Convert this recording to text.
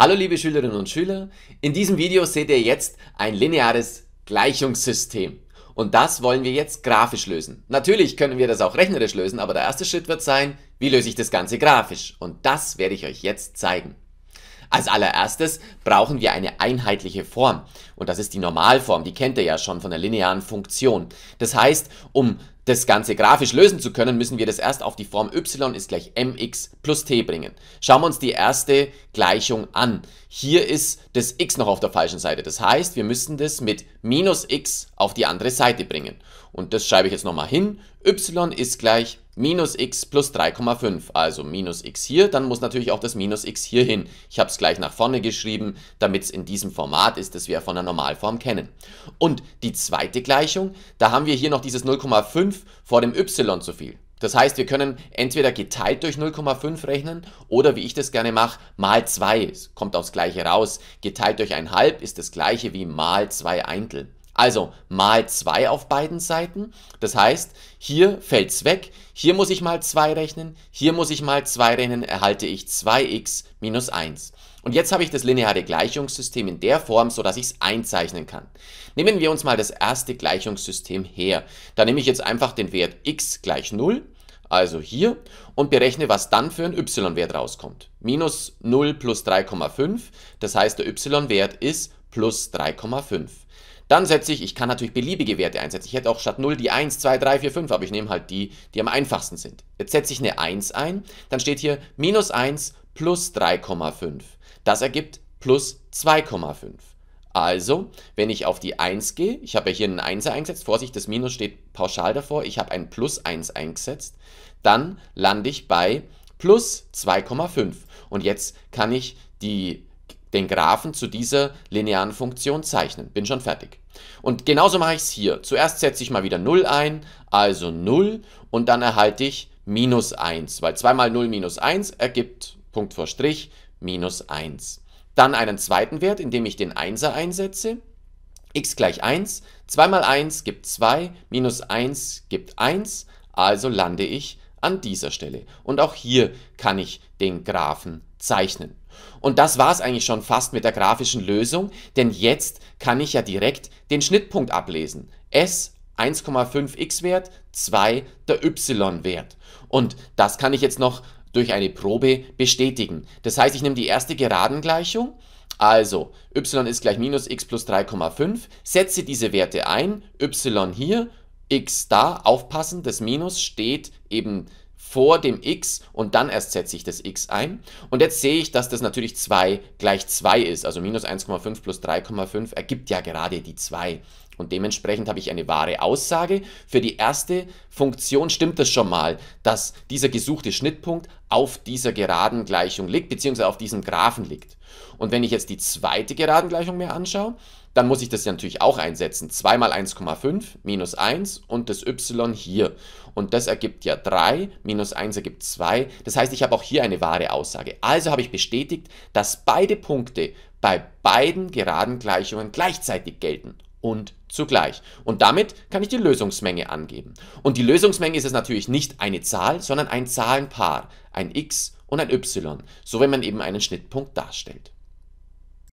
Hallo liebe Schülerinnen und Schüler, in diesem Video seht ihr jetzt ein lineares Gleichungssystem. Und das wollen wir jetzt grafisch lösen. Natürlich können wir das auch rechnerisch lösen, aber der erste Schritt wird sein, wie löse ich das Ganze grafisch? Und das werde ich euch jetzt zeigen. Als allererstes brauchen wir eine einheitliche Form. Und das ist die Normalform, die kennt ihr ja schon von der linearen Funktion. Das heißt, um das Ganze grafisch lösen zu können, müssen wir das erst auf die Form y ist gleich mx plus t bringen. Schauen wir uns die erste Gleichung an. Hier ist das x noch auf der falschen Seite. Das heißt, wir müssen das mit minus x auf die andere Seite bringen. Und das schreibe ich jetzt nochmal hin. y ist gleich minus x plus 3,5. Also minus x hier, dann muss natürlich auch das minus x hier hin. Ich habe es gleich nach vorne geschrieben, damit es in diesem Format ist, das wir von der Normalform kennen. Und die zweite Gleichung, da haben wir hier noch dieses 0,5 vor dem y so viel. Das heißt, wir können entweder geteilt durch 0,5 rechnen oder wie ich das gerne mache, mal 2. Es kommt aufs gleiche raus. Geteilt durch ein halb ist das gleiche wie mal 2 Eintel. Also mal 2 auf beiden Seiten. Das heißt, hier fällt es weg. Hier muss ich mal 2 rechnen. Hier muss ich mal 2 rechnen. Erhalte ich 2x minus 1. Und jetzt habe ich das lineare Gleichungssystem in der Form, so dass ich es einzeichnen kann. Nehmen wir uns mal das erste Gleichungssystem her. Da nehme ich jetzt einfach den Wert x gleich 0, also hier, und berechne, was dann für ein y-Wert rauskommt. Minus 0 plus 3,5, das heißt der y-Wert ist plus 3,5. Dann setze ich, ich kann natürlich beliebige Werte einsetzen. Ich hätte auch statt 0 die 1, 2, 3, 4, 5, aber ich nehme halt die, die am einfachsten sind. Jetzt setze ich eine 1 ein, dann steht hier minus 1 plus 3,5. Das ergibt plus 2,5. Also, wenn ich auf die 1 gehe, ich habe ja hier einen 1 eingesetzt, Vorsicht, das Minus steht pauschal davor, ich habe ein plus 1 eingesetzt, dann lande ich bei plus 2,5. Und jetzt kann ich die, den Graphen zu dieser linearen Funktion zeichnen. Bin schon fertig. Und genauso mache ich es hier. Zuerst setze ich mal wieder 0 ein, also 0, und dann erhalte ich minus 1, weil 2 mal 0 minus 1 ergibt, Punkt vor Strich, minus 1. Dann einen zweiten Wert, indem ich den 1 einsetze. x gleich 1, 2 mal 1 gibt 2, minus 1 gibt 1, also lande ich an dieser Stelle. Und auch hier kann ich den Graphen zeichnen. Und das war es eigentlich schon fast mit der grafischen Lösung, denn jetzt kann ich ja direkt den Schnittpunkt ablesen. S 1,5x-Wert, 2 der y-Wert. Und das kann ich jetzt noch durch eine Probe bestätigen. Das heißt, ich nehme die erste Geradengleichung, also y ist gleich minus x plus 3,5, setze diese Werte ein, y hier, x da, aufpassen, das Minus steht eben vor dem x und dann erst setze ich das x ein. Und jetzt sehe ich, dass das natürlich 2 gleich 2 ist. Also minus 1,5 plus 3,5 ergibt ja gerade die 2. Und dementsprechend habe ich eine wahre Aussage. Für die erste Funktion stimmt das schon mal, dass dieser gesuchte Schnittpunkt auf dieser Geradengleichung liegt, beziehungsweise auf diesem Graphen liegt. Und wenn ich jetzt die zweite Geradengleichung mir anschaue, dann muss ich das ja natürlich auch einsetzen. 2 mal 1,5 minus 1 und das y hier. Und das ergibt ja 3, minus 1 ergibt 2. Das heißt, ich habe auch hier eine wahre Aussage. Also habe ich bestätigt, dass beide Punkte bei beiden geraden Gleichungen gleichzeitig gelten und zugleich. Und damit kann ich die Lösungsmenge angeben. Und die Lösungsmenge ist es natürlich nicht eine Zahl, sondern ein Zahlenpaar, ein x und ein y, so wenn man eben einen Schnittpunkt darstellt.